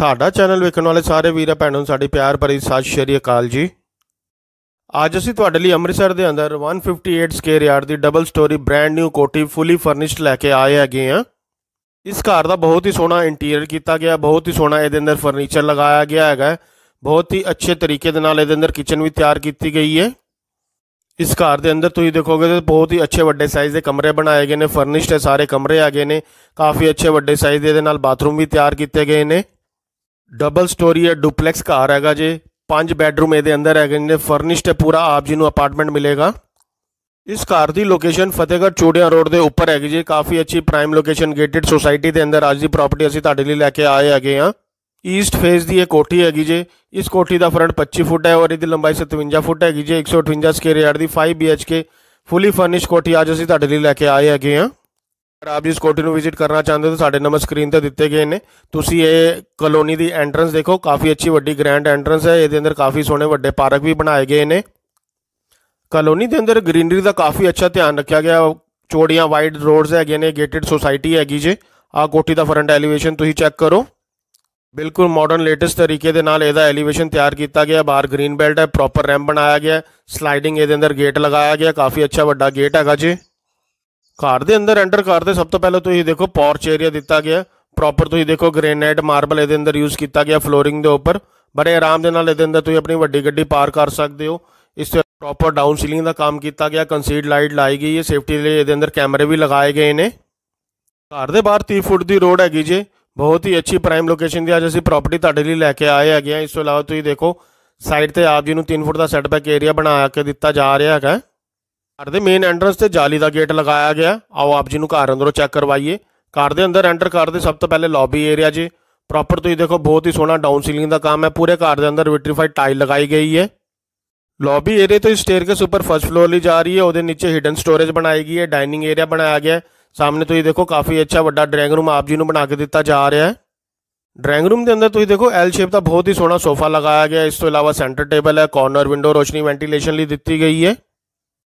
ਸਾਡਾ ਚੈਨਲ ਵੇਖਣ ਵਾਲੇ ਸਾਰੇ ਵੀਰਾਂ ਭੈਣਾਂ ਨੂੰ ਸਾਡੀ ਪਿਆਰ ਭਰੀ ਸਤਿ ਸ਼੍ਰੀ ਅਕਾਲ ਜੀ ਅੱਜ ਅਸੀਂ ਤੁਹਾਡੇ ਲਈ ਅੰਮ੍ਰਿਤਸਰ ਦੇ ਅੰਦਰ 158 ਸਕੁਅਰ ਯਾਰਡ ਦੀ ਡਬਲ ਸਟੋਰੀ ਬ੍ਰੈਂਡ ਨਿਊ ਕੋਟੀ ਫੁੱਲੀ ਫਰਨਿਸ਼ਡ ਲੈ ਕੇ ਆਏ ਹੈਗੇ ਆ ਇਸ ਘਰ ਦਾ ਬਹੁਤ ਹੀ ਸੋਹਣਾ ਇੰਟੀਰੀਅਰ ਕੀਤਾ ਗਿਆ ਬਹੁਤ ਹੀ ਸੋਹਣਾ ਇਹਦੇ ਅੰਦਰ ਫਰਨੀਚਰ ਲਗਾਇਆ ਗਿਆ ਹੈਗਾ ਬਹੁਤ ਹੀ ਅੱਛੇ ਤਰੀਕੇ ਦੇ ਨਾਲ ਇਹਦੇ ਅੰਦਰ ਕਿਚਨ ਵੀ ਤਿਆਰ ਕੀਤੀ ਗਈ ਹੈ ਇਸ ਘਰ ਦੇ ਅੰਦਰ ਤੁਸੀਂ ਦੇਖੋਗੇ ਤਾਂ ਬਹੁਤ ਹੀ ਅੱਛੇ ਵੱਡੇ ਸਾਈਜ਼ ਦੇ ਕਮਰੇ ਬਣਾਏ ਗਏ ਨੇ ਫਰਨਿਸ਼ਡ ਹੈ ਸਾਰੇ ਕਮਰੇ ਆ ਗਏ ਨੇ ਕਾਫੀ ਅੱਛੇ ਵੱਡੇ ਸਾਈਜ਼ ਦੇ ਨਾਲ ਬਾਥਰੂਮ ਵੀ ਤਿਆਰ ਕੀਤੇ ਗਏ ਨੇ ਡਬਲ ਸਟੋਰੀ ਹੈ ਡੁਪਲੈਕਸ ਘਰ ਹੈਗਾ ਜੇ ਪੰਜ ਬੈੱਡਰੂਮ ਇਹਦੇ ਅੰਦਰ ਹੈਗੇ ਨੇ ਫਰਨਿਸ਼ਡ ਹੈ ਪੂਰਾ ਆਪ ਜੀ ਨੂੰ ਅਪਾਰਟਮੈਂਟ ਮਿਲੇਗਾ ਇਸ ਘਰ ਦੀ ਲੋਕੇਸ਼ਨ ਫਤਿਹਗੜ੍ਹ ਚੋੜਿਆਂ ਰੋਡ ਦੇ ਉੱਪਰ ਹੈਗੀ ਜੇ ਕਾਫੀ ਅੱਛੀ ਪ੍ਰਾਈਮ ਲੋਕੇਸ਼ਨ ਗੇਟਡ ਸੋਸਾਇਟੀ ਦੇ ਅੰਦਰ ਅੱਜ ਦੀ ਪ੍ਰਾਪਰਟੀ ਅਸੀਂ ਤੁਹਾਡੇ ਲਈ ਲੈ ਕੇ ਆਏ ਹੈਗੇ ਆ ਈਸਟ ਫੇਸ ਦੀ ਇਹ ਕੋਠੀ ਹੈਗੀ ਜੇ ਇਸ ਕੋਠੀ ਦਾ ਫਰੰਟ 25 ਫੁੱਟ ਹੈ ਔਰ ਇਹਦੀ ਲੰਬਾਈ 57 ਫੁੱਟ ਹੈਗੀ ਜੇ 158 ਸਕੁਅਰ ਯਾਰਡ ਦੀ 5 ਬੀਐਚਕੇ ਫੁੱਲੀ ਫਰਨਿਸ਼ ਕੋਠੀ ਅੱਜ ਅਸੀਂ ਤੁਹਾਡੇ ਲਈ ਲੈ ਕੇ ਆਏ ਹੈਗੇ ਆ ਅਗਰ ਆਪ ਜੀ ਸਕੋਟੀ ਨੂੰ ਵਿਜ਼ਿਟ ਕਰਨਾ ਚਾਹੁੰਦੇ ਹੋ ਤਾਂ ਸਾਡੇ ਨੰਬਰ ਸਕਰੀਨ ਤੇ ਦਿੱਤੇ ਗਏ ਨੇ ਤੁਸੀਂ ਇਹ ਕਲੋਨੀ ਦੀ ਐਂਟਰੈਂਸ ਦੇਖੋ ਕਾਫੀ ਅੱਛੀ ਵੱਡੀ ਗ੍ਰੈਂਡ ਐਂਟਰੈਂਸ ਹੈ ਇਹਦੇ ਅੰਦਰ ਕਾਫੀ ਸੋਹਣੇ ਵੱਡੇ ਪਾਰਕ ਵੀ ਬਣਾਏ ਗਏ ਨੇ ਕਲੋਨੀ ਦੇ ਅੰਦਰ ਗ੍ਰੀਨਰੀ ਦਾ ਕਾਫੀ ਅੱਛਾ ਧਿਆਨ ਰੱਖਿਆ ਗਿਆ ਚੋੜੀਆਂ ਵਾਈਡ ਰੋਡਸ ਹੈਗੇ ਨੇ ਗੇਟਡ ਸੋਸਾਇਟੀ ਹੈਗੀ ਜੇ ਆ ਕੋਠੀ ਦਾ ਫਰੰਟ ਐਲੀਵੇਸ਼ਨ ਤੁਸੀਂ ਚੈੱਕ ਕਰੋ ਬਿਲਕੁਲ ਮਾਡਰਨ ਲੇਟੈਸਟ ਤਰੀਕੇ ਦੇ ਨਾਲ ਇਹਦਾ ਐਲੀਵੇਸ਼ਨ ਤਿਆਰ ਕੀਤਾ ਗਿਆ ਬਾਹਰ ਗ੍ਰੀਨ ਬੈਲਟ ਹੈ ਪ੍ਰੋਪਰ ਰੈਂਪ ਬਣਾਇਆ ਗਿਆ ਸਲਾਈਡਿੰਗ ਇਹਦੇ ਅੰਦਰ ਗੇਟ ਲਗਾਇਆ ਗਿਆ ਕਾਫੀ ਅੱਛਾ ਵੱਡਾ ਗੇਟ ਹੈਗਾ ਜੀ ਘਰ ਦੇ ਅੰਦਰ ਐਂਟਰ ਕਰਦੇ ਸਭ ਤੋਂ ਪਹਿਲਾਂ ਤੁਸੀਂ ਦੇਖੋ ਪੋਰਚ ਏਰੀਆ ਦਿੱਤਾ ਗਿਆ ਪ੍ਰੋਪਰ ਤੁਸੀਂ ਦੇਖੋ ਗ੍ਰੇਨਾਈਟ ਮਾਰਬਲ ਇਹਦੇ ਅੰਦਰ ਯੂਜ਼ ਕੀਤਾ ਗਿਆ ਫਲੋਰਿੰਗ ਦੇ ਉੱਪਰ ਬੜੇ ਆਰਾਮ ਦੇ ਨਾਲ ਇਹਦੇ ਅੰਦਰ ਤੁਸੀਂ ਆਪਣੀ ਵੱਡੀ ਗੱਡੀ ਪਾਰ ਕਰ ਸਕਦੇ ਹੋ ਇਸ ਤੇ ਪ੍ਰੋਪਰ ਡਾਊਨ ਸੀਲਿੰਗ ਦਾ ਕੰਮ ਕੀਤਾ ਗਿਆ ਕੰਸੀਲਡ ਲਾਈਟ ਲਾਈ ਗਈ ਹੈ ਸੇਫਟੀ ਲਈ ਇਹਦੇ ਅੰਦਰ ਕੈਮਰੇ ਵੀ ਲਗਾਏ ਗਏ ਨੇ ਘਰ ਦੇ ਬਾਹਰ 30 ਫੁੱਟ ਦੀ ਰੋਡ ਹੈਗੀ ਜੇ ਬਹੁਤ ਹੀ ਅੱਛੀ ਪ੍ਰਾਈਮ ਲੋਕੇਸ਼ਨ ਦੀ ਅੱਜ ਅਸੀਂ ਪ੍ਰਾਪਰਟੀ ਤੁਹਾਡੇ ਲਈ ਲੈ ਕੇ ਆਏ ਹੈਗੇ ਆ ਇਸ ਤੋਂ ਇਲਾਵਾ ਤੁਸੀਂ ਦੇਖੋ ਸਾਈਡ ਤੇ ਆਪ ਜੀ ਨੂੰ 3 ਫੁੱਟ ਦਾ ਸੈਟਬੈਕ ਏਰੀਆ ਬਣਾ ਕੇ ਦਿੱਤਾ ਜਾ ਰਿਹਾ ਹੈਗਾ कार के मेन एंट्रेंस से जाली का गेट लगाया गया आओ आप जी ਨੂੰ ਘਰ ਅੰਦਰੋਂ ਚੈੱਕ ਕਰਵਾਈਏ ਕਾਰ ਦੇ ਅੰਦਰ ਐਂਟਰ ਕਰਦੇ सब तो पहले लॉबी एरिया जी प्रॉपर ਤੁਸੀਂ तो देखो बहुत ही सोहना ਡਾਊਨ ਸੀਲਿੰਗ ਦਾ ਕੰਮ ਹੈ ਪੂਰੇ ਘਰ ਦੇ ਅੰਦਰ ਵਿਟਰੀਫਾਈਡ ਟਾਈਲ ਲਗਾਈ ਗਈ ਹੈ लॉबी एरिया तो इस स्टेयर के ऊपर फर्स्ट फ्लोर ली जा रही है और नीचे हिडन स्टोरेज बनाई गई है डायनिंग एरिया बनाया गया सामने तो ये देखो काफ़ी अच्छा वाला ड्रैइंग रूम आप जी ने बना के दिता जा रहा है ड्राइंग रूम के अंदर तो देखो एल शेप का बहुत ही सोहना सोफा लगाया गया है इस तो अलावा सेंटर टेबल है कॉर्नर विंडो रोशनी वेंटिलेशन ली दी गई है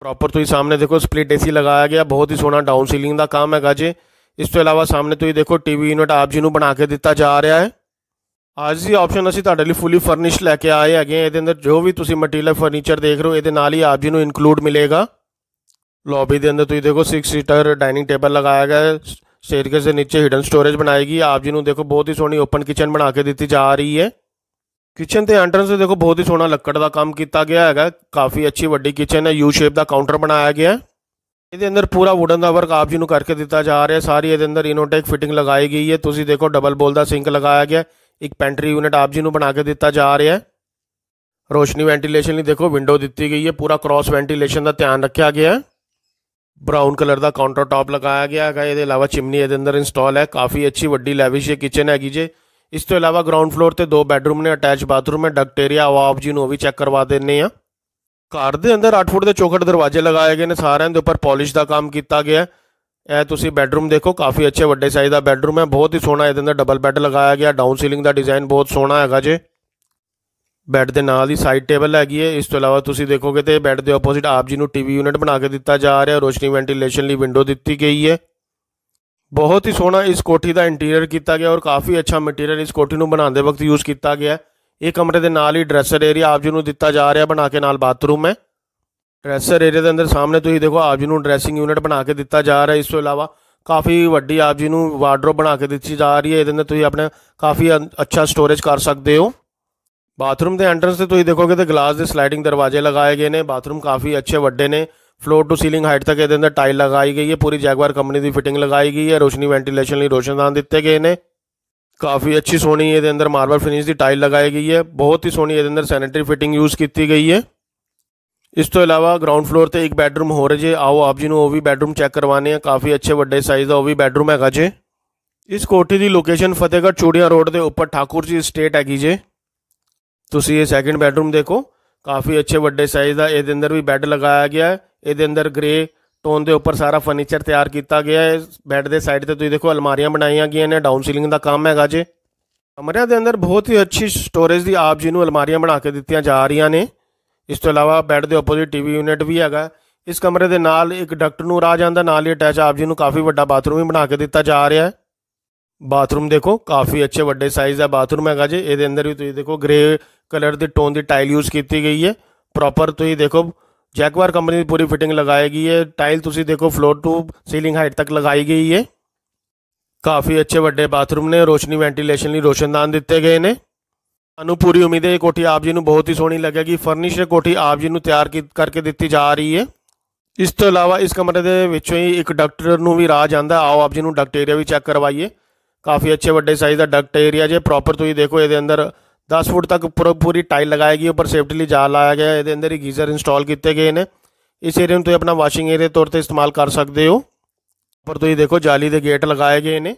ਪ੍ਰੋਪਰ ਤੁਸੀਂ ਸਾਹਮਣੇ ਦੇਖੋ ਸਪਲਿਟ ਏਸੀ ਲਗਾਇਆ ਗਿਆ ਬਹੁਤ ਹੀ ਸੋਹਣਾ ਡਾਊਨ ਸੀਲਿੰਗ ਦਾ ਕੰਮ ਹੈਗਾ ਜੇ ਇਸ ਤੋਂ ਇਲਾਵਾ ਸਾਹਮਣੇ ਤੁਸੀਂ ਦੇਖੋ ਟੀਵੀ ਯੂਨਿਟ ਆਪ ਜੀ ਨੂੰ ਬਣਾ ਕੇ ਦਿੱਤਾ ਜਾ ਰਿਹਾ ਹੈ ਅੱਜ ਦੀ ਆਪਸ਼ਨ ਅਸੀਂ ਤੁਹਾਡੇ ਲਈ ਫੁੱਲੀ ਫਰਨਿਸ਼ ਲੈ ਕੇ ਆਏ ਹੈਗੇ ਇਹਦੇ ਅੰਦਰ ਜੋ ਵੀ ਤੁਸੀਂ ਮਟੀਰੀਅਲ ਫਰਨੀਚਰ ਦੇਖ ਰਹੇ ਹੋ ਇਹਦੇ ਨਾਲ ਹੀ ਆਪ ਜੀ ਨੂੰ ਇਨਕਲੂਡ ਮਿਲੇਗਾ ਲੌਬੀ ਦੇ ਅੰਦਰ ਤੁਸੀਂ ਦੇਖੋ 6 ਸੀਟਰ ਡਾਈਨਿੰਗ ਟੇਬਲ ਲਗਾਇਆ ਗਿਆ ਹੈ ਸਟੇਅਰਕੇਸ ਦੇ ਨੀਚੇ ਹਿਡਨ ਸਟੋਰੇਜ ਬਣਾਏਗੀ ਆਪ ਜੀ ਨੂੰ ਦੇਖੋ ਬਹੁਤ ਹੀ ਸੋਹਣੀ ਓਪਨ ਕਿਚਨ ਬਣਾ ਕੇ ਦਿੱਤੀ ਜਾ ਰਹੀ ਹੈ ਕਿਚਨ ਤੇ ਐਂਟਰੈਂਸ ਤੇ ਦੇਖੋ ਬਹੁਤ ਹੀ ਸੋਹਣਾ ਲੱਕੜ ਦਾ ਕੰਮ ਕੀਤਾ ਗਿਆ ਹੈਗਾ ਕਾਫੀ ਅੱਛੀ ਵੱਡੀ ਕਿਚਨ ਹੈ ਯੂ ਸ਼ੇਪ ਦਾ ਕਾਊਂਟਰ ਬਣਾਇਆ ਗਿਆ ਹੈ ਇਹਦੇ ਅੰਦਰ ਪੂਰਾ ਵੁਡਨ ਦਾ ਵਰਕ ਆਪ ਜੀ ਨੂੰ ਕਰਕੇ ਦਿੱਤਾ ਜਾ ਰਿਹਾ ਸਾਰੀ ਇਹਦੇ ਅੰਦਰ ਇਨੋਟੈਕ ਫਿਟਿੰਗ ਲਗਾਈ ਗਈ ਹੈ ਤੁਸੀਂ ਦੇਖੋ ਡਬਲ ਬੋਲ ਦਾ ਸਿੰਕ ਲਗਾਇਆ ਗਿਆ ਇੱਕ ਪੈਂਟਰੀ ਯੂਨਿਟ ਆਪ ਜੀ ਨੂੰ ਬਣਾ ਕੇ ਦਿੱਤਾ ਜਾ ਰਿਹਾ ਹੈ ਰੋਸ਼ਨੀ ਵੈਂਟੀਲੇਸ਼ਨ ਲਈ ਦੇਖੋ ਵਿੰਡੋ ਦਿੱਤੀ ਗਈ ਹੈ ਪੂਰਾ ਕ੍ਰਾਸ ਵੈਂਟੀਲੇਸ਼ਨ ਦਾ ਧਿਆਨ ਰੱਖਿਆ ਗਿਆ ਹੈ ਬ੍ਰਾਊਨ ਕਲਰ ਦਾ ਕਾਊਂਟਰ ਟਾਪ ਲਗਾਇਆ ਗਿਆ ਹੈਗਾ ਇਹਦੇ ਇਲਾਵਾ ਚਿਮਨੀ ਇਹਦੇ ਅੰਦਰ ਇੰਸਟਾਲ ਹੈ ਕਾਫੀ ਅੱਛੀ ਵੱਡੀ ਲੈਵਿਸ਼ ਕਿਚਨ ਹੈਗੀ ਜੇ ਇਸ ਤੋਂ ਇਲਾਵਾ ਗਰਾਊਂਡ ਫਲੋਰ ਤੇ ਦੋ ਬੈੱਡਰੂਮ ਨੇ ਅਟੈਚ ਬਾਥਰੂਮ ਹੈ ਡਕਟੇਰੀਆ ਆਪ ਜੀ ਨੂੰ ਵੀ ਚੈੱਕ ਕਰਵਾ ਦਿੰਨੇ ਆ ਘਰ ਦੇ ਅੰਦਰ 8 ਫੁੱਟ ਦੇ ਚੌਕਟ ਦਰਵਾਜ਼ੇ ਲਗਾਏ ਗਏ ਨੇ ਸਾਰਿਆਂ ਦੇ ਉੱਪਰ ਪਾਲਿਸ਼ ਦਾ ਕੰਮ ਕੀਤਾ ਗਿਆ ਹੈ ਇਹ ਤੁਸੀਂ ਬੈੱਡਰੂਮ ਦੇਖੋ ਕਾਫੀ ਅੱਛੇ ਵੱਡੇ ਸਾਈਜ਼ ਦਾ ਬੈੱਡਰੂਮ ਹੈ ਬਹੁਤ ਹੀ ਸੋਹਣਾ ਇਹਦੇ ਅੰਦਰ ਡਬਲ ਬੈੱਡ ਲਗਾਇਆ ਗਿਆ ਡਾਊਨ ਸੀਲਿੰਗ ਦਾ ਡਿਜ਼ਾਈਨ ਬਹੁਤ ਸੋਹਣਾ ਹੈਗਾ ਜੇ ਬੈੱਡ ਦੇ ਨਾਲ ਹੀ ਸਾਈਡ ਟੇਬਲ ਹੈਗੀ ਹੈ ਇਸ ਤੋਂ ਇਲਾਵਾ ਤੁਸੀਂ ਦੇਖੋਗੇ ਤੇ ਬੈੱਡ ਦੇ ਆਪੋਜ਼ਿਟ ਆਪ ਜੀ ਨੂੰ ਟੀਵੀ ਯੂਨਿਟ ਬਣਾ ਕੇ ਦਿੱਤਾ ਜਾ ਰਿਹਾ ਰੋਸ਼ਨੀ ਵੈਂਟੀਲੇਸ਼ਨ ਲਈ ਵਿੰਡੋ ਦਿੱਤੀ ਗਈ ਹੈ ਬਹੁਤ ਹੀ ਸੋਹਣਾ ਇਸ ਕੋਠੀ ਦਾ ਇੰਟੀਰੀਅਰ ਕੀਤਾ ਗਿਆ ਔਰ ਕਾਫੀ ਅੱਛਾ ਮਟੀਰੀਅਲ ਇਸ ਕੋਠੀ ਨੂੰ ਬਣਾਉਂਦੇ ਵਕਤ ਯੂਜ਼ ਕੀਤਾ ਗਿਆ ਹੈ ਇਹ ਕਮਰੇ ਦੇ ਨਾਲ ਹੀ ਡਰੈਸਰ ਏਰੀਆ ਆਪ ਜੀ ਨੂੰ ਦਿੱਤਾ ਜਾ ਰਿਹਾ ਬਣਾ ਕੇ ਨਾਲ ਬਾਥਰੂਮ ਹੈ ਡਰੈਸਰ ਏਰੀਆ ਦੇ ਅੰਦਰ ਸਾਹਮਣੇ ਤੁਸੀਂ ਦੇਖੋ ਆਪ ਜੀ ਨੂੰ ਡਰੈਸਿੰਗ ਯੂਨਿਟ ਬਣਾ ਕੇ ਦਿੱਤਾ ਜਾ ਰਿਹਾ ਇਸ ਤੋਂ ਇਲਾਵਾ ਕਾਫੀ ਵੱਡੀ ਆਪ ਜੀ ਨੂੰ ਵਾਰਡਰੋਬ ਬਣਾ ਕੇ ਦਿੱਤੀ ਜਾ ਰਹੀ ਹੈ ਇਹਦੇ ਅੰਦਰ ਤੁਸੀਂ ਆਪਣਾ ਕਾਫੀ ਅੱਛਾ ਸਟੋਰੇਜ ਕਰ ਸਕਦੇ ਹੋ ਬਾਥਰੂਮ ਦੇ ਐਂਟਰੈਂਸ ਤੇ ਤੁਸੀਂ ਦੇਖੋਗੇ ਤੇ ਗਲਾਸ ਦੇ ਸਲਾਈਡਿੰਗ ਦਰਵਾਜ਼ੇ ਲਗਾਏ ਗਏ ਨੇ ਬਾਥਰੂਮ ਕਾਫੀ ਅੱਛੇ ਵੱਡੇ ਨੇ फ्लोर टू सीलिंग हाइट तक ये अंदर टाइल लगाई गई है पूरी जैगवार कंपनी की फिटिंग लगाई गई है रोशनी वेंटीलेशन लिए रोशनदान दिए गए हैं काफ़ी अच्छी सोनी ये अंदर मार्बल फिनिश की टाइल लगाई गई है बहुत ही सोनी ये अंदर सैनिटरी फिटिंग यूज़ की गई है इस तो अलावा ग्राउंड फ्लोर से एक बैडरूम हो रहा जे आओ आप जी ने वो भी बैडरूम चैक करवाने हैं काफ़ी अच्छे व्डे साइज का वो भी बैडरूम हैगा जे इस कोठी की लोकेशन फतेहगढ़ चूड़िया रोड के उपर ठाकुर जी स्टेट हैगी जे तुम ये सैकेंड बैडरूम देखो काफ़ी अच्छे व्डे साइज का ये अंदर भी बैड लगाया गया है ਇਹਦੇ ਅੰਦਰ ਗ੍ਰੇ ਟੋਨ ਦੇ ਉੱਪਰ ਸਾਰਾ ਫਰਨੀਚਰ ਤਿਆਰ ਕੀਤਾ ਗਿਆ ਹੈ ਬੈੱਡ ਦੇ ਸਾਈਡ ਤੇ ਤੁਸੀਂ ਦੇਖੋ ਅਲਮਾਰੀਆਂ ਬਣਾਈਆਂ ਗਈਆਂ ਨੇ ਡਾਊਨ ਸੀਲਿੰਗ ਦਾ ਕੰਮ ਹੈਗਾ ਜੇ ਕਮਰਿਆਂ ਦੇ ਅੰਦਰ ਬਹੁਤ ਹੀ ਅੱਛੀ ਸਟੋਰੇਜ ਦੀ ਆਪ ਜੀ ਨੂੰ ਅਲਮਾਰੀਆਂ ਬਣਾ ਕੇ ਦਿੱਤੀਆਂ ਜਾ ਰਹੀਆਂ ਨੇ ਇਸ ਤੋਂ ਇਲਾਵਾ ਬੈੱਡ ਦੇ ਆਪੋਜ਼ਿਟ ਟੀਵੀ ਯੂਨਿਟ ਵੀ ਹੈਗਾ ਇਸ ਕਮਰੇ ਦੇ ਨਾਲ ਇੱਕ ਡਕਟ ਨੂੰ ਰਾਹ ਜਾਂਦਾ ਨਾਲ ਹੀ ਅਟੈਚ ਆਪ ਜੀ ਨੂੰ ਕਾਫੀ ਵੱਡਾ ਬਾਥਰੂਮ ਵੀ ਬਣਾ ਕੇ ਦਿੱਤਾ ਜਾ ਰਿਹਾ ਹੈ ਬਾਥਰੂਮ ਦੇਖੋ ਕਾਫੀ ਅੱਛੇ ਵੱਡੇ ਸਾਈਜ਼ ਦਾ ਬਾਥਰੂਮ ਹੈਗਾ ਜੇ ਇਹਦੇ ਅੰਦਰ ਵੀ ਤੁਸੀਂ ਦੇਖੋ ਗ੍ਰੇ ਕਲਰ ਦੇ ਟੋਨ ਦੀ ਟਾਈਲ ਯੂਜ਼ ਕੀਤੀ ਗਈ ਹੈ ਪ੍ਰੋਪਰ ਤੁਸੀਂ ਦੇਖੋ जैकवार कंपनी ਦੀ ਪੂਰੀ ਫਿਟਿੰਗ ਲਗਾਈ ਗਈ ਹੈ ਟਾਈਲ ਤੁਸੀਂ ਦੇਖੋ ਫਲੋਰ ਟੂ ਸੀਲਿੰਗ ਹਾਈਟ ਤੱਕ ਲਗਾਈ ਗਈ ਹੈ ਕਾਫੀ ਅੱਛੇ ਵੱਡੇ ਬਾਥਰੂਮ ਨੇ ਰੋਸ਼ਨੀ ਵੈਂਟੀਲੇਸ਼ਨ ਲਈ ਰੋਸ਼ਨਦਾਨ ਦਿੱਤੇ ਗਏ ਨੇ ਸਾਨੂੰ ਪੂਰੀ ਉਮੀਦ ਹੈ ਇਹ ਕੋਠੀ ਆਪ ਜੀ ਨੂੰ ਬਹੁਤ ਹੀ ਸੋਹਣੀ ਲੱਗੇਗੀ ਫਰਨਿਸ਼ਡ ਕੋਠੀ ਆਪ ਜੀ ਨੂੰ ਤਿਆਰ ਕਰਕੇ ਦਿੱਤੀ ਜਾ ਰਹੀ ਹੈ ਇਸ ਤੋਂ ਇਲਾਵਾ ਇਸ ਕਮਰੇ ਦੇ ਵਿੱਚੋਂ ਹੀ ਇੱਕ ਡਾਕਟਰ ਨੂੰ ਵੀ ਰਾਹ ਜਾਂਦਾ ਆਓ ਆਪ ਜੀ ਨੂੰ ਡਕਟ ਏਰੀਆ ਵੀ ਚੈੱਕ ਕਰਵਾਈਏ ਕਾਫੀ ਅੱਛੇ ਵੱਡੇ ਸਾਈਜ਼ ਦਾ ਡਕਟ ਏਰੀਆ ਜੇ ਪ੍ਰੋਪਰ ਤੁਸੀਂ ਦੇਖੋ ਇਹਦੇ ਅੰਦਰ 10 ਫੁੱਟ ਤੱਕ ਪੂਰਾ ਪੂਰੀ ਟਾਈਲ ਲਗਾਈ ਗਈ ਉੱਪਰ ਸੇਫਟੀ ਲਈ ਜਾਲ ਲਾਇਆ ਗਿਆ ਇਹਦੇ ਅੰਦਰ ਹੀ ਗੀਜ਼ਰ ਇੰਸਟਾਲ ਕੀਤੇ ਗਏ ਨੇ ਇਸ ਏਰੀਆ ਨੂੰ ਤੁਸੀਂ ਆਪਣਾ ਵਾਸ਼ਿੰਗ ਏਰੀਆ ਤੌਰ ਤੇ ਇਸਤੇਮਾਲ ਕਰ ਸਕਦੇ ਹੋ ਪਰ ਤੁਸੀਂ ਦੇਖੋ ਜਾਲੀ ਦੇ ਗੇਟ ਲਗਾਏ ਗਏ ਨੇ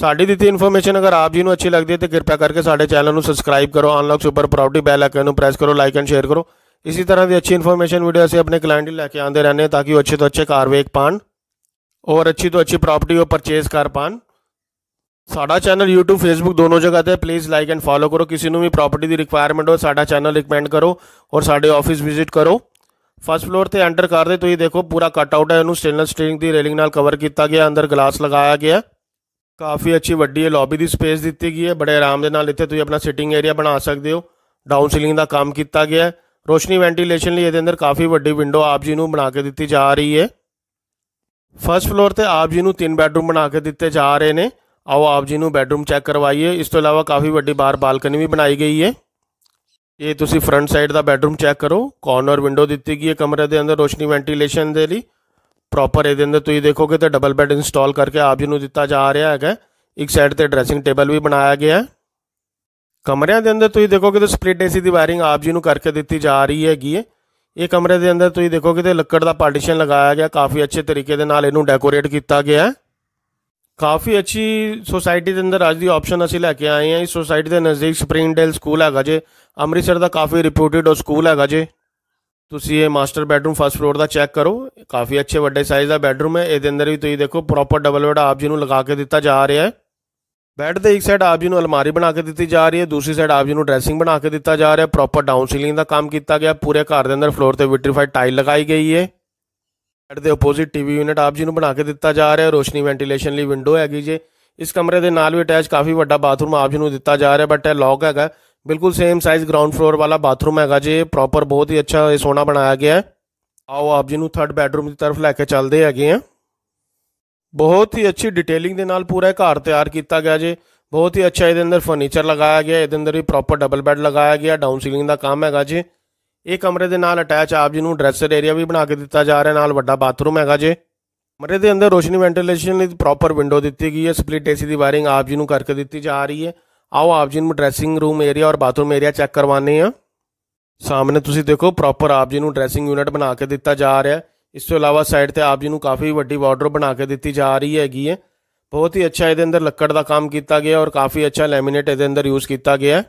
ਸਾਡੀ ਦਿੱਤੀ ਇਨਫੋਰਮੇਸ਼ਨ ਅਗਰ ਆਪ ਜੀ ਨੂੰ ਅੱਛੀ ਲੱਗਦੀ ਹੈ ਤੇ ਕਿਰਪਾ ਕਰਕੇ ਸਾਡੇ ਚੈਨਲ ਨੂੰ ਸਬਸਕ੍ਰਾਈਬ ਕਰੋ unlock super property bell icon ਨੂੰ ਪ੍ਰੈਸ ਕਰੋ ਲਾਈਕ ਐਂਡ ਸ਼ੇਅਰ ਕਰੋ ਇਸੇ ਤਰ੍ਹਾਂ ਦੀ ਅੱਛੀ ਇਨਫੋਰਮੇਸ਼ਨ ਵੀਡੀਓ ਅਸੀਂ ਆਪਣੇ ਕਲਾਇੰਟ ਲਈ ਲੈ ਕੇ ਆਉਂਦੇ ਰਹਿੰਦੇ ਹਾਂ ਤਾਂ ਕਿ ਉਹ ਅੱਛੇ ਤੋਂ ਅੱਛੇ ਕਾਰਵੇਕ ਪਾਣ ਔਰ ਅੱਛੀ ਤੋਂ ਅੱਛੀ ਪ੍ਰਾਪਰਟੀ ਉਹ ਪਰਚੇਸ ਕਰ ਪਾਣ ਸਾਡਾ ਚੈਨਲ YouTube Facebook ਦੋਨੋਂ ਜਗ੍ਹਾ ਤੇ ਪਲੀਜ਼ ਲਾਈਕ ਐਂਡ ਫਾਲੋ ਕਰੋ ਕਿਸੇ ਨੂੰ ਵੀ ਪ੍ਰਾਪਰਟੀ ਦੀ ਰਿਕੁਆਇਰਮੈਂਟ ਹੋਵੇ ਸਾਡਾ ਚੈਨਲ ਰਿਕਮੈਂਡ ਕਰੋ ਔਰ ਸਾਡੇ ਆਫਿਸ ਵਿਜ਼ਿਟ ਕਰੋ ਫਰਸਟ ਫਲੋਰ ਤੇ ਐਂਟਰ ਕਰਦੇ ਤੁਸੀਂ ਦੇਖੋ ਪੂਰਾ ਕਟ ਆਊਟ ਹੈ ਇਹਨੂੰ ਸਟੇਨਲੈਸ ਸਟੀਲ ਦੀ ਰੇਲਿੰਗ ਨਾਲ ਕਵਰ ਕੀਤਾ ਗਿਆ ਅੰਦਰ ਗਲਾਸ ਲਗਾਇਆ ਗਿਆ ਕਾਫੀ ਅੱਛੀ ਵੱਡੀ ਹੈ ਲੌਬੀ ਦੀ ਸਪੇਸ ਦਿੱਤੀ ਗਈ ਹੈ ਬੜੇ ਆਰਾਮ ਦੇ ਨਾਲ ਇੱਥੇ ਤੁਸੀਂ ਆਪਣਾ ਸਿਟਿੰਗ ਏਰੀਆ ਬਣਾ ਸਕਦੇ ਹੋ ਡਾਊਨ ਸੀਲਿੰਗ ਦਾ ਕੰਮ ਕੀਤਾ ਗਿਆ ਹੈ ਰੋਸ਼ਨੀ ਵੈਂਟੀਲੇਸ਼ਨ ਲਈ ਇਹਦੇ ਅੰਦਰ ਕਾਫੀ ਵੱਡੀ ਵਿੰਡੋ ਆਪ ਜੀ ਨੂੰ ਬਣਾ ਕੇ ਦਿੱਤੀ ਜਾ ਰਹੀ ਹੈ ਫਰਸਟ ਫਲੋਰ ਤੇ ਆਪ ਜੀ ਨੂੰ ਤਿੰਨ ਬੈੱਡਰੂਮ ਬਣਾ ਕੇ ਦਿੱਤੇ ਜਾ ਰਹੇ ਨੇ ਆਓ ਆਪ ਜੀ ਨੂੰ ਬੈੱਡਰੂਮ ਚੈੱਕ ਕਰਵਾਈਏ ਇਸ ਤੋਂ ਇਲਾਵਾ ਕਾਫੀ ਵੱਡੀ ਬਾਹਰ ਬਾਲਕਨੀ ਵੀ ਬਣਾਈ ਗਈ ਹੈ ਇਹ ਤੁਸੀਂ ਫਰੰਟ ਸਾਈਡ ਦਾ ਬੈੱਡਰੂਮ ਚੈੱਕ ਕਰੋ ਕਾਰਨਰ ਵਿੰਡੋ ਦਿੱਤੀ ਗਈ ਹੈ ਕਮਰੇ ਦੇ ਅੰਦਰ ਰੋਸ਼ਨੀ ਵੈਂਟੀਲੇਸ਼ਨ ਦੇ ਲਈ ਪ੍ਰੋਪਰ ਇਹਦੇ ਅੰਦਰ ਤੁਸੀਂ ਦੇਖੋਗੇ ਤਾਂ ਡਬਲ ਬੈੱਡ ਇੰਸਟਾਲ ਕਰਕੇ ਆਪ ਜੀ ਨੂੰ ਦਿੱਤਾ ਜਾ ਰਿਹਾ ਹੈਗਾ ਇੱਕ ਸਾਈਡ ਤੇ ਡਰੈਸਿੰਗ ਟੇਬਲ ਵੀ ਬਣਾਇਆ ਗਿਆ ਹੈ ਕਮਰਿਆਂ ਦੇ ਅੰਦਰ ਤੁਸੀਂ ਦੇਖੋਗੇ ਤਾਂ ਸਪਲਿਟ ਏਸੀ ਦੀ ਵਾਇਰਿੰਗ ਆਪ ਜੀ ਨੂੰ ਕਰਕੇ ਦਿੱਤੀ ਜਾ ਰਹੀ ਹੈਗੀ ਹੈ ਇਹ ਕਮਰੇ ਦੇ ਅੰਦਰ ਤੁਸੀਂ ਦੇਖੋਗੇ ਤੇ ਲੱਕੜ ਦਾ ਪਾਰਟੀਸ਼ਨ ਲਗਾਇਆ ਗਿਆ ਕਾਫੀ ਅੱਛੇ ਤਰੀਕੇ ਦੇ ਨਾਲ ਇਹਨੂੰ ਡੈਕੋਰੇਟ ਕੀਤਾ ਗਿਆ ਹੈ ਕਾਫੀ ਅੱਛੀ ਸੋਸਾਇਟੀ ਦੇ ਅੰਦਰ ਅੱਜ ਦੀ ਆਪਸ਼ਨ ਅਸੀਂ ਲੈ ਕੇ ਆਏ ਆ ਇਸ ਸੋਸਾਇਟੀ ਦੇ ਨਜ਼ਦੀਕ ਸਪ੍ਰਿੰਗਡੇਲ ਸਕੂਲ ਹੈਗਾ ਜੇ ਅੰਮ੍ਰਿਤਸਰ ਦਾ ਕਾਫੀ ਰਿਪਿਊਟਡ ਸਕੂਲ ਹੈਗਾ ਜੇ ਤੁਸੀਂ ਇਹ ਮਾਸਟਰ ਬੈਡਰੂਮ ਫਸਟ ਫਲੋਰ ਦਾ ਚੈੱਕ ਕਰੋ ਕਾਫੀ ਅੱਛੇ ਵੱਡੇ ਸਾਈਜ਼ ਦਾ ਬੈਡਰੂਮ ਹੈ ਇਹਦੇ ਅੰਦਰ ਵੀ ਤੁਸੀਂ ਦੇਖੋ ਪ੍ਰੋਪਰ ਡਬਲ ਬੈਡ ਆਪ ਜੀ ਨੂੰ ਲਗਾ ਕੇ ਦਿੱਤਾ ਜਾ ਰਿਹਾ ਹੈ ਬੈੱਡ ਦੇ ਇੱਕ ਸਾਈਡ ਆਪ ਜੀ ਨੂੰ ਅਲਮਾਰੀ ਬਣਾ ਕੇ ਦਿੱਤੀ ਜਾ ਰਹੀ ਹੈ ਦੂਸਰੀ ਸਾਈਡ ਆਪ ਜੀ ਨੂੰ ਡਰੈਸਿੰਗ ਬਣਾ ਕੇ ਦਿੱਤਾ ਜਾ ਰਿਹਾ ਹੈ ਪ੍ਰੋਪਰ ਡਾਊਨ ਸੀਲਿੰਗ ਦਾ ਕੰਮ ਕੀਤਾ ਗਿਆ ਪੂਰੇ ਘਰ ਦੇ ਅੰਦਰ ਫਲੋਰ ਤੇ ਵਿਟਰੀਫਾਈਡ ਟਾਈਲ ਲਗਾਈ ਗਈ ਹੈ ਐਟ ਦੇ ਆਪੋਜ਼ਿਟ ਟੀਵੀ ਯੂਨਿਟ ਆਪ ਜੀ ਨੂੰ ਬਣਾ ਕੇ ਦਿੱਤਾ ਜਾ ਰਿਹਾ ਰੋਸ਼ਨੀ ਵੈਂਟੀਲੇਸ਼ਨ ਲਈ ਵਿੰਡੋ ਹੈਗੀ ਜੇ ਇਸ ਕਮਰੇ ਦੇ ਨਾਲ ਵੀ ਅਟੈਚ ਕਾਫੀ ਵੱਡਾ ਬਾਥਰੂਮ ਆਪ ਜੀ ਨੂੰ ਦਿੱਤਾ ਜਾ ਰਿਹਾ ਬਟ ਇਹ ਲੌਕ ਹੈਗਾ ਬਿਲਕੁਲ ਸੇਮ ਸਾਈਜ਼ ਗਰਾਊਂਡ ਫਲੋਰ ਵਾਲਾ ਬਾਥਰੂਮ ਹੈਗਾ ਜੇ ਪ੍ਰੋਪਰ ਬਹੁਤ ਹੀ ਅੱਛਾ ਇਹ ਸੋਨਾ ਬਣਾਇਆ ਗਿਆ ਹੈ ਆਓ ਆਪ ਜੀ ਨੂੰ ਥਰਡ ਬੈਡਰੂਮ ਦੀ ਤਰਫ ਲੈ ਕੇ ਚੱਲਦੇ ਹੈਗੇ ਆ ਬਹੁਤ ਹੀ ਅੱਛੀ ਡਿਟੇਲਿੰਗ ਦੇ ਨਾਲ ਪੂਰਾ ਘਰ ਤਿਆਰ ਕੀਤਾ ਗਿਆ ਜੇ ਬਹੁਤ ਹੀ ਅੱਛਾ ਇਹਦੇ ਅੰਦਰ ਫਰਨੀਚਰ ਲਗਾਇਆ ਗਿਆ ਇਹਦੇ ਅੰਦਰ ਵੀ ਪ੍ਰੋਪਰ ਡਬਲ ਬੈੱਡ ਲਗਾਇਆ ਗਿਆ ਡਾਊਨ ਸੀਲਿੰਗ ਦਾ ਕੰਮ ਹੈਗਾ ਜੀ ਇਹ ਕਮਰੇ ਦੇ ਨਾਲ ਅਟੈਚ ਆਪ ਜੀ ਨੂੰ ਡਰੈਸਰ ਏਰੀਆ ਵੀ ਬਣਾ ਕੇ ਦਿੱਤਾ ਜਾ ਰਿਹਾ ਨਾਲ ਵੱਡਾ ਬਾਥਰੂਮ ਹੈਗਾ ਜੇ ਕਮਰੇ ਦੇ ਅੰਦਰ ਰੋਸ਼ਨੀ ਵੈਂਟੀਲੇਸ਼ਨ ਲਈ ਪ੍ਰੋਪਰ ਵਿੰਡੋ ਦਿੱਤੀ ਗਈ ਹੈ ਸਪਲਿਟ ਏਸੀ ਦੀ ਵਾਇਰਿੰਗ ਆਪ ਜੀ ਨੂੰ ਕਰਕੇ ਦਿੱਤੀ ਜਾ ਰਹੀ ਹੈ ਆਓ ਆਪ ਜੀ ਨੂੰ ਡਰੈਸਿੰਗ ਰੂਮ ਏਰੀਆ ਔਰ ਬਾਥਰੂਮ ਏਰੀਆ ਚੈੱਕ ਕਰਵਾਨੇ ਆ ਸਾਹਮਣੇ ਤੁਸੀਂ ਦੇਖੋ ਪ੍ਰੋਪਰ ਆਪ ਜੀ ਨੂੰ ਡਰੈਸਿੰਗ ਯੂਨਿਟ ਬਣਾ ਕੇ ਦਿੱਤਾ ਜਾ ਰਿਹਾ ਇਸ ਤੋਂ ਇਲਾਵਾ ਸਾਈਡ ਤੇ ਆਪ ਜੀ ਨੂੰ ਕਾਫੀ ਵੱਡੀ ਵਾਰਡਰੋਬ ਬਣਾ ਕੇ ਦਿੱਤੀ ਜਾ ਰਹੀ ਹੈਗੀ ਹੈ ਬਹੁਤ ਹੀ ਅੱਛਾ ਇਹਦੇ ਅੰਦਰ ਲੱਕੜ ਦਾ ਕੰਮ ਕੀਤਾ ਗਿਆ ਔਰ ਕਾਫੀ ਅੱਛਾ ਲੈਮੀਨੇਟ ਇਹਦੇ ਅੰਦਰ ਯੂਜ਼ ਕੀਤਾ ਗਿਆ ਹੈ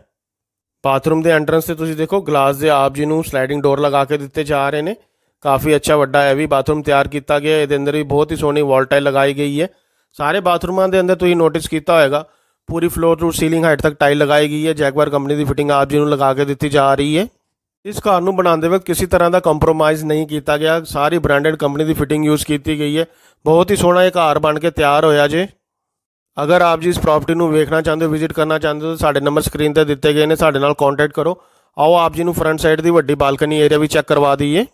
ਬਾਥਰੂਮ ਦੇ ਐਂਟਰੈਂਸ ਤੇ ਤੁਸੀਂ ਦੇਖੋ ਗਲਾਸ ਦੇ ਆਪ ਜੀ ਨੂੰ ਸਲਾਈਡਿੰਗ ਡੋਰ ਲਗਾ ਕੇ ਦਿੱਤੇ ਜਾ ਰਹੇ ਨੇ ਕਾਫੀ ਅੱਛਾ ਵੱਡਾ ਹੈ ਵੀ ਬਾਥਰੂਮ ਤਿਆਰ ਕੀਤਾ ਗਿਆ ਇਹਦੇ ਅੰਦਰ ਵੀ ਬਹੁਤ ਹੀ ਸੋਹਣੀ ਵਾਲ ਟਾਈਲ ਲਗਾਈ ਗਈ ਹੈ ਸਾਰੇ ਬਾਥਰੂਮਾਂ ਦੇ ਅੰਦਰ ਤੁਸੀਂ ਨੋਟਿਸ ਕੀਤਾ ਹੋਵੇਗਾ ਪੂਰੀ ਫਲੋਰ ਟੂ ਸੀਲਿੰਗ ਹਾਈਟ ਤੱਕ ਟਾਈਲ ਲਗਾਈ ਗਈ ਹੈ ਜੈਗਵਾਰ ਕੰਪਨੀ ਦੀ ਫਿਟਿੰਗ ਆਪ ਜੀ ਨੂੰ ਲਗਾ ਕੇ ਦਿੱਤੀ ਜਾ ਰਹੀ ਹੈ ਇਸ ਘਰ ਨੂੰ ਬਣਾਉਂਦੇ ਵਕਤ ਕਿਸੇ ਤਰ੍ਹਾਂ ਦਾ ਕੰਪਰੋਮਾਈਜ਼ ਨਹੀਂ ਕੀਤਾ ਗਿਆ ਸਾਰੀ ਬ੍ਰਾਂਡਡ ਕੰਪਨੀ ਦੀ ਫਿਟਿੰਗ ਯੂਜ਼ ਕੀਤੀ ਗਈ ਹੈ ਬਹੁਤ ਹੀ ਸੋਹਣਾ ਇਹ ਘਰ ਬਣ ਕੇ ਤਿਆਰ ਹੋਇਆ ਜੇ ਅਗਰ ਆਪ ਜੀ ਇਸ ਪ੍ਰਾਪਰਟੀ ਨੂੰ ਵੇਖਣਾ ਚਾਹੁੰਦੇ ਹੋ ਵਿਜ਼ਿਟ ਕਰਨਾ ਚਾਹੁੰਦੇ ਹੋ ਸਾਡੇ ਨੰਬਰ ਸਕਰੀਨ ਤੇ ਦਿੱਤੇ ਗਏ ਨੇ ਸਾਡੇ ਨਾਲ ਕੰਟੈਕਟ ਕਰੋ ਆਓ ਆਪ ਜੀ ਨੂੰ ਫਰੰਟ ਸਾਈਡ ਦੀ ਵੱਡੀ ਬਾਲਕਨੀ ਏਰੀਆ ਵੀ ਚੈੱਕ ਕਰਵਾ ਦਈਏ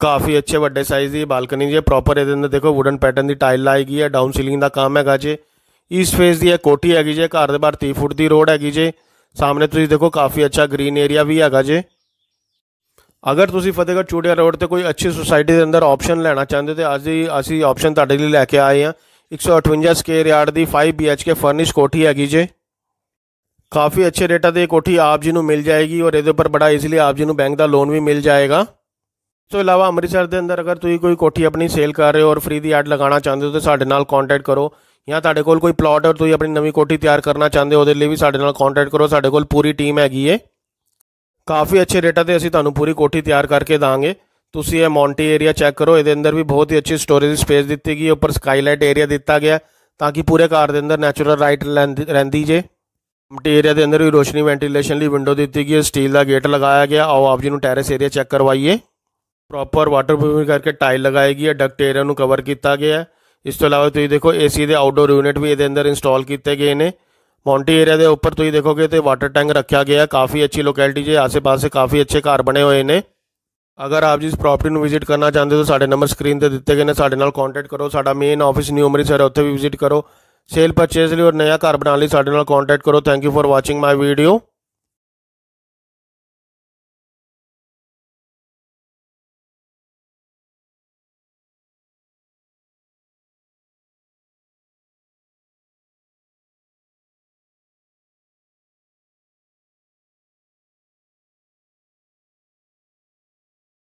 ਕਾਫੀ ਅੱਛੇ ਵੱਡੇ ਸਾਈਜ਼ ਦੀ ਬਾਲਕਨੀ ਜੀ ਪ੍ਰੋਪਰ ਇਹਦੇ ਅੰਦਰ ਦੇਖੋ ਵੁਡਨ ਪੈਟਰਨ ਦੀ ਟਾਈਲ ਲਾਈ ਗਈ ਹੈ ਡਾਊਨ ਸੀਲਿੰਗ ਦਾ ਕੰਮ ਹੈਗਾ ਜੀ ਇਸ ਫੇਸ ਦੀ ਇਹ ਕੋਠੀ ਹੈਗੀ ਜੇ ਘਰ ਦੇ ਬਾਹਰ 30 ਫੁੱਟ ਦੀ ਰੋਡ ਹੈਗੀ ਜੇ ਸਾਹਮਣੇ ਤੁਸੀਂ ਦੇਖੋ ਕਾਫੀ ਅੱਛਾ ਗ੍ਰੀਨ ਏਰੀਆ ਵੀ ਹੈਗਾ ਜੇ ਅਗਰ ਤੁਸੀਂ ਫਤਿਹਗੜ੍ਹ ਚੂੜਿਆ ਰੋਡ ਤੇ ਕੋਈ ਅੱਛੀ ਸੁਸਾਇਟੀ ਦੇ ਅੰਦਰ ਆਪਸ਼ਨ ਲੈਣਾ ਚਾਹੁੰਦੇ ਤੇ ਅੱਜ ਅਸੀਂ ਆਪਸ਼ਨ ਤੁਹਾਡੇ ਲਈ ਲੈ ਕੇ ਆਏ ਹਾਂ 158 ਸਕੁਅਰ ਯਾਰਡ ਦੀ 5 BHK ਫਰਨਿਸ਼ ਕੋਠੀ ਹੈਗੀ ਜੇ ਕਾਫੀ ਅੱਛੇ ਰੇਟਾਂ ਤੇ ਕੋਠੀ ਆਪ ਜੀ ਨੂੰ ਮਿਲ ਜਾਏਗੀ ਔਰ ਇਹਦੇ ਉੱਪਰ ਬੜਾ ਈਜ਼ੀਲੀ ਆਪ ਜੀ ਨੂੰ ਬੈਂਕ ਦਾ ਲੋਨ ਵੀ ਮਿਲ ਜਾਏਗਾ ਇਸ ਤੋਂ ਇਲਾਵਾ ਅੰਮ੍ਰਿਤਸਰ ਦੇ ਅੰਦਰ ਅਗਰ ਤੁਸੀਂ ਕੋਈ ਕੋਠੀ ਆਪਣੀ ਸੇਲ ਕਰ ਰਹੇ ਹੋ ਔਰ ਫ੍ਰੀ ਦੀ ਐਡ ਲਗਾਉਣਾ ਚਾਹੁੰਦੇ ਹੋ ਤਾਂ ਸਾਡੇ ਨਾਲ ਕੰਟੈਕਟ ਕਰੋ ਜਾਂ ਤੁਹਾਡੇ ਕੋਲ ਕੋਈ ਪਲਾਟ ਔਰ ਤੁਸੀਂ ਆਪਣੀ ਨਵੀਂ ਕੋਠੀ ਤਿਆਰ ਕਰਨਾ ਚਾਹੁੰਦੇ ਹੋ ਉਹਦੇ ਲਈ ਵੀ ਸਾਡੇ ਨਾਲ ਕੰਟੈਕਟ ਕਰੋ ਸਾਡੇ ਕੋਲ ਪੂਰੀ ਟੀਮ ਹੈਗੀ ਏ ਕਾਫੀ ਅੱਛੇ ਰੇਟਾਂ ਤੇ ਅਸੀਂ ਤੁਹਾਨੂੰ ਪੂਰੀ ਕੋਠੀ ਤਿਆਰ ਕਰਕੇ ਦਾਂਗੇ ਤੁਸੀਂ ਇਹ ਮੌਂਟੀ ਏਰੀਆ ਚੈੱਕ ਕਰੋ ਇਹਦੇ ਅੰਦਰ ਵੀ ਬਹੁਤ ਹੀ ਅੱਛੀ ਸਟੋਰੇਜ ਸਪੇਸ ਦਿੱਤੀ ਗਈ ਹੈ ਉੱਪਰ ਸਕਾਈਲਾਈਟ ਏਰੀਆ ਦਿੱਤਾ ਗਿਆ ਤਾਂ ਕਿ ਪੂਰੇ ਕਾਰ ਦੇ ਅੰਦਰ ਨੈਚੁਰਲ ਰਾਈਟ ਰਹਿੰਦੀ ਜੇ ਮੌਂਟੀ ਏਰੀਆ ਦੇ ਅੰਦਰ ਵੀ ਰੋਸ਼ਨੀ ਵੈਂਟੀਲੇਸ਼ਨ ਲਈ ਵਿੰਡੋ ਦਿੱਤੀ ਗਈ ਹੈ ਸਟੀਲ ਦਾ ਗੇਟ ਲਗਾਇਆ ਗਿਆ ਆਓ ਆਪ ਜੀ ਨੂੰ ਟੈਰੇਸ ਏਰੀਆ ਚੈੱਕ ਕਰਵਾਈਏ ਪ੍ਰੋਪਰ ਵਾਟਰ ਕਰਕੇ ਟਾਈਲ ਲਗਾਈ ਗਈ ਹੈ ਡਕਟ ਏਰੀਆ ਨੂੰ ਕਵਰ ਕੀਤਾ ਗਿਆ ਹੈ ਇਸ ਤੋਂ ਇਲਾਵਾ ਤੁਸੀਂ ਦੇਖੋ ਏਸੀ ਦੇ ਆਊਟਡੋਰ ਯੂਨਿਟ ਵੀ ਇਹਦੇ ਅੰਦਰ ਇੰਸਟਾਲ ਕੀਤੇ ਗਏ ਨੇ ਮੌਂਟੀ ਏਰੀਆ ਦੇ ਉੱਪਰ ਤੁਸੀਂ ਦੇਖੋਗੇ ਤੇ ਵਾਟਰ ਟੈਂਕ ਰੱਖਿਆ ਗਿਆ ਹੈ ਕਾਫੀ ਅੱਛੀ ਲੋਕੈਲਿਟੀ ਜੇ ਆਸੇ-ਪਾਸੇ ਕਾਫੀ ਅੱਛੇ ਘਰ ਬਣੇ ਹੋਏ ਨੇ ਅਗਰ ਆਪ ਜੀ ਇਸ ਪ੍ਰਾਪਰਟੀ ਨੂੰ ਵਿਜ਼ਿਟ ਕਰਨਾ ਚਾਹੁੰਦੇ ਹੋ ਸਾਡੇ ਨੰਬਰ ਸਕਰੀਨ ਤੇ ਦਿੱਤੇ ਗਏ ਨੇ ਸਾਡੇ ਨਾਲ ਕੰਟੈਕਟ ਕਰੋ ਸਾਡਾ ਮੇਨ ਆਫਿਸ ਨਿਊ ਅੰਮ੍ਰਿਤਸਰ ਹੈ ਉੱਥੇ ਵੀ ਵਿਜ਼ਿਟ ਕਰੋ ਸੇਲ ਪਰਚੇਸ ਲਈ ਔਰ ਨਿਆ ਘਰ ਬਣਾਉਣ ਲਈ ਸਾਡੇ ਨਾਲ ਕੰਟੈਕਟ ਕਰੋ thank you for watching my video